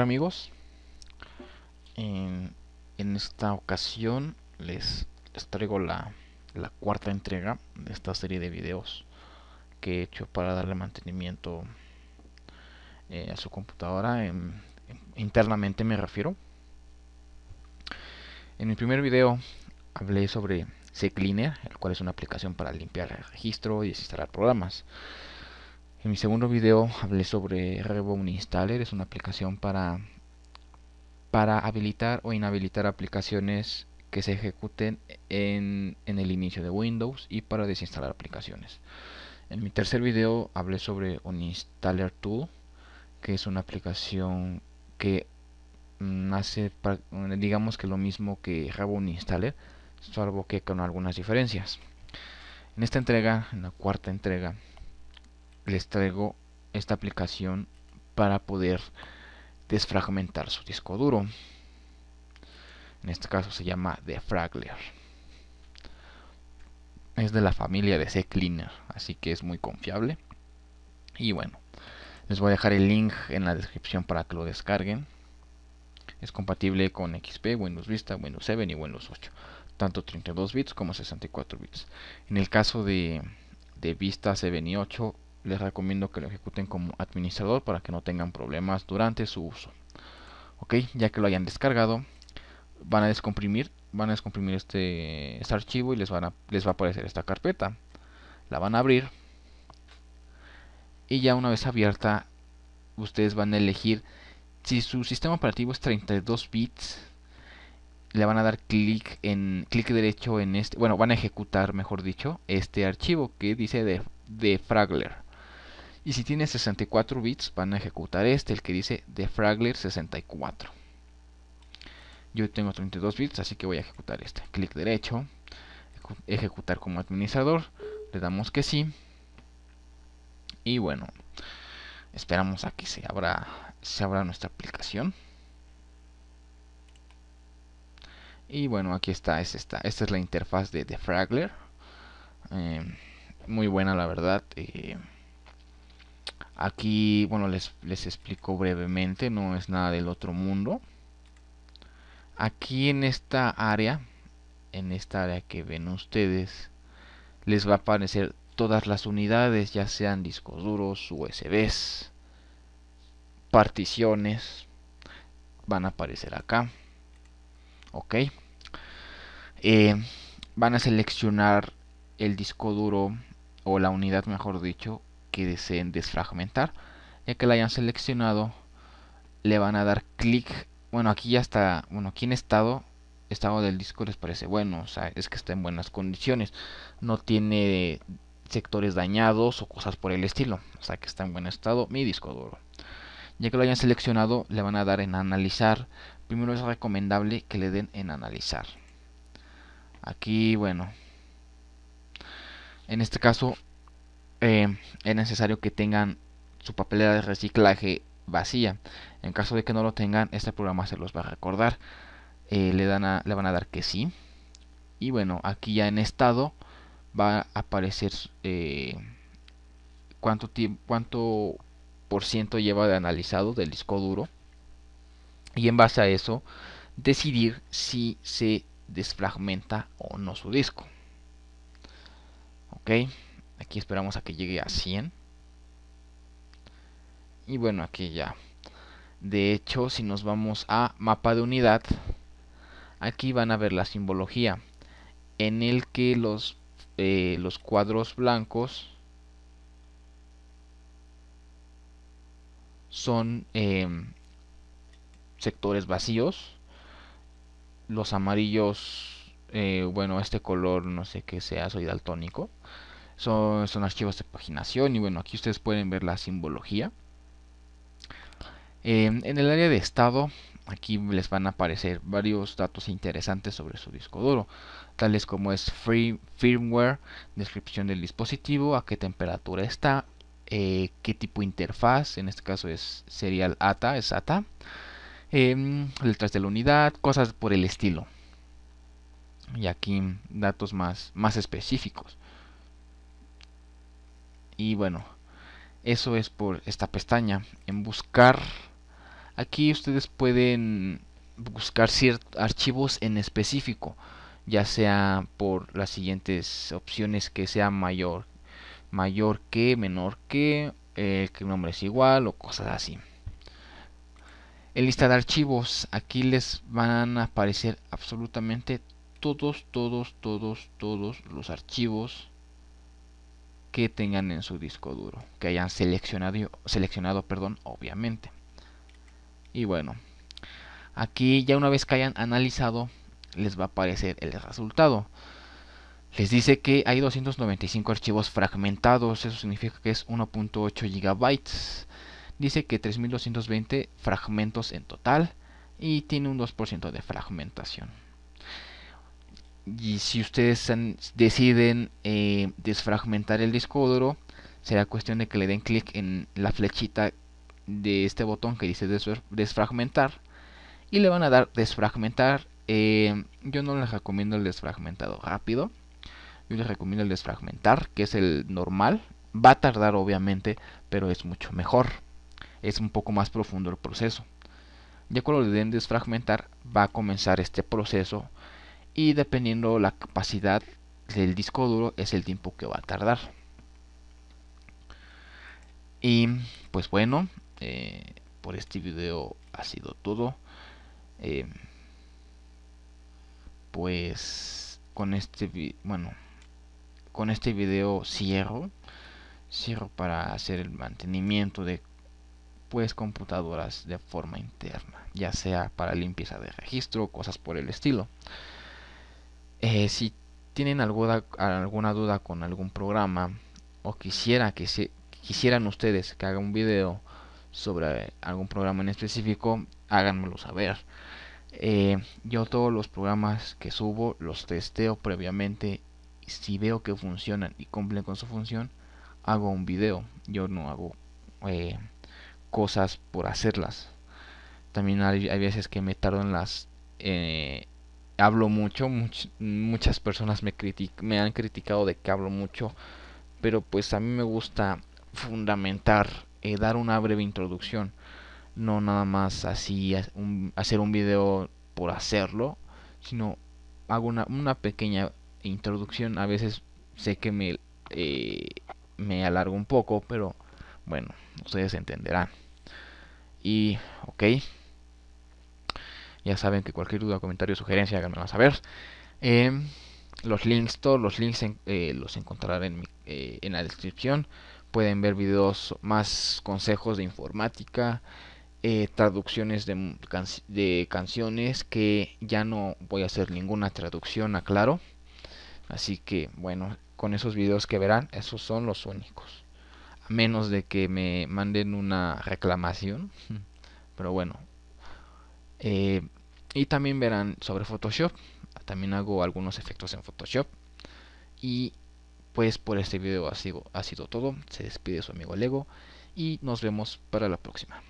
amigos? En, en, esta ocasión les, traigo la, cuarta entrega de esta serie de videos que he hecho para darle mantenimiento eh, a su computadora internamente me refiero en mi primer video hablé sobre CCleaner, el cual es una aplicación para limpiar el registro y desinstalar programas en mi segundo video hablé sobre Rebound Installer, es una aplicación para, para habilitar o inhabilitar aplicaciones que se ejecuten en, el inicio de Windows y para desinstalar aplicaciones. En mi tercer video hablé sobre un Installer Tool, que es una aplicación que mm, hace, mm, digamos que lo mismo que Rebound Installer, salvo que con algunas diferencias. En esta entrega, en la cuarta entrega, les traigo esta aplicación para poder desfragmentar su disco duro. En este caso se llama Defragler. Es de la familia de CCleaner, así que es muy confiable. Y bueno, les voy a dejar el link en la descripción para que lo descarguen. Es compatible con XP, Windows Vista, Windows 7 y Windows 8, tanto 32 bits como 64 bits. En el caso de, de Vista 7 y 8 les recomiendo que lo ejecuten como administrador para que no tengan problemas durante su uso. Ok, ya que lo hayan descargado, van a descomprimir, van a descomprimir este, este archivo y les, van a, les va a aparecer esta carpeta. La van a abrir y ya una vez abierta, ustedes van a elegir si su sistema operativo es 32 bits. Le van a dar clic en clic derecho en este, bueno, van a ejecutar, mejor dicho, este archivo que dice de de Fragler. Y si tiene 64 bits, van a ejecutar este, el que dice defragler 64. Yo tengo 32 bits, así que voy a ejecutar este. Clic derecho, ejecutar como administrador, le damos que sí. Y bueno, esperamos a que se abra, se abra nuestra aplicación. Y bueno, aquí está, es esta. Esta es la interfaz de, Defragler, eh, muy buena, la verdad. Eh, Aquí, bueno, les, les explico brevemente, no es nada del otro mundo. Aquí en esta área, en esta área que ven ustedes, les va a aparecer todas las unidades, ya sean discos duros, USBs, particiones, van a aparecer acá. Ok. Eh, van a seleccionar el disco duro o la unidad, mejor dicho, que deseen desfragmentar. Ya que lo hayan seleccionado, le van a dar clic. Bueno, aquí ya está, bueno, aquí en estado, estado del disco les parece bueno, o sea, es que está en buenas condiciones. No tiene sectores dañados o cosas por el estilo. O sea, que está en buen estado mi disco duro. Ya que lo hayan seleccionado, le van a dar en analizar. Primero es recomendable que le den en analizar. Aquí, bueno, en este caso eh, es necesario que tengan su papelera de reciclaje vacía. En caso de que no lo tengan, este programa se los va a recordar. Eh, le, van a dar que sí. Y bueno, aquí ya en estado va a aparecer eh, cuánto cuánto, cuánto por ciento lleva de analizado del disco duro. Y en base a eso, decidir si se desfragmenta o no su disco. ok Aquí esperamos a que llegue a 100. Y bueno, aquí ya. De hecho, si nos vamos a mapa de unidad, aquí van a ver la simbología. En el que los, eh, los cuadros blancos son em, sectores vacíos. Los amarillos, eh, bueno, este color no sé qué sea, soy daltónico son, archivos de paginación y bueno, aquí ustedes pueden ver la simbología. Eh, en el área de estado, aquí les van a aparecer varios datos interesantes sobre su disco duro, tales como es free, firmware, descripción del dispositivo, a qué temperatura está, eh, qué tipo de interfaz, en este caso es serial ATA, es ATA, em, letras de la unidad, cosas por el estilo. Y aquí datos más, más específicos. Y bueno, eso es por esta pestaña. En buscar, aquí ustedes pueden buscar ciertos archivos en específico, ya sea por las siguientes opciones que sea mayor, mayor que, menor que, que el nombre es igual o cosas así. En lista de archivos, aquí les van a aparecer absolutamente todos, todos, todos, todos los archivos que tengan en su disco duro, que hayan seleccionado, seleccionado perdón, obviamente. Y bueno, aquí ya una vez que hayan analizado, les va a aparecer el resultado. Les dice que hay 295 archivos fragmentados, eso significa que es 1.8 gigabytes. Dice que 3220 fragmentos en total y tiene un 2% de fragmentación. Y si ustedes deciden eh, desfragmentar el disco duro, será cuestión de que le den clic en la flechita de este botón que dice desfragmentar. Y le van a dar desfragmentar. Eh, yo no les recomiendo el desfragmentado rápido. Yo les recomiendo el desfragmentar, que es el normal. Va a tardar obviamente, pero es mucho mejor. Es un poco más profundo el proceso. Ya cuando le den desfragmentar, va a comenzar este proceso y dependiendo la capacidad del disco duro es el tiempo que va a tardar. Y pues bueno, eh, por este video ha sido todo. Eh, pues con este bueno con este video cierro cierro para hacer el mantenimiento de pues computadoras de forma interna ya sea para limpieza de registro cosas por el estilo eh, si tienen alguna, alguna duda con algún programa o quisiera que se, quisieran ustedes que haga un video sobre algún programa en específico, háganmelo saber. Eh, yo todos los programas que subo los testeo previamente. Y Si veo que funcionan y cumplen con su función, hago un video. Yo no hago eh, cosas por hacerlas. También hay, veces que me tardo en las hablo mucho, muchas personas me, han criticado de que hablo mucho, pero pues a mí me gusta fundamentar, eh, dar una breve introducción, no nada más así hacer un video por hacerlo, sino hago una, una pequeña introducción, a veces sé que me, eh, me alargo un poco, pero bueno, ustedes entenderán. Y ok. Ya saben que cualquier duda, comentario, sugerencia, háganmela saber. Em, los links, todos los links eh, los encontrarán en, eh, en, la descripción. Pueden ver videos, más consejos de informática, eh, traducciones de, de canciones, que ya no voy a hacer ninguna traducción, aclaro. Así que bueno, con esos videos que verán, esos son los únicos. A menos de que me manden una reclamación. Pero bueno, eh, y también verán sobre Photoshop. También hago algunos efectos en Photoshop. Y pues por este video ha ha sido todo. Se despide su amigo Lego. Y nos vemos para la próxima.